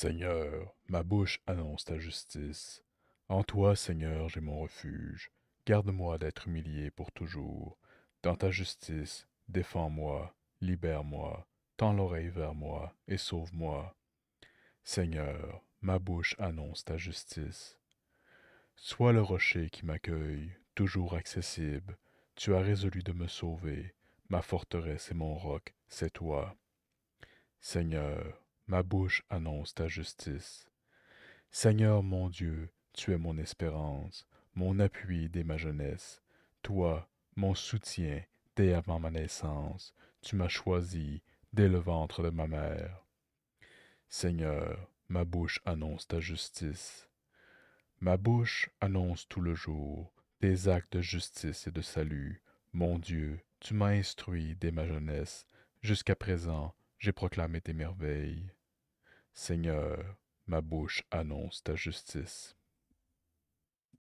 Seigneur, ma bouche annonce ta justice. En toi, Seigneur, j'ai mon refuge. Garde-moi d'être humilié pour toujours. Dans ta justice, défends-moi, libère-moi, tends l'oreille vers moi et sauve-moi. Seigneur, ma bouche annonce ta justice. Sois le rocher qui m'accueille, toujours accessible. Tu as résolu de me sauver. Ma forteresse et mon roc, c'est toi. Seigneur, ma bouche annonce ta justice. Seigneur mon Dieu, tu es mon espérance, mon appui dès ma jeunesse. Toi, mon soutien dès avant ma naissance, tu m'as choisi dès le ventre de ma mère. Seigneur, ma bouche annonce ta justice. Ma bouche annonce tout le jour tes actes de justice et de salut. Mon Dieu, tu m'as instruit dès ma jeunesse. Jusqu'à présent, j'ai proclamé tes merveilles. Seigneur, ma bouche annonce ta justice.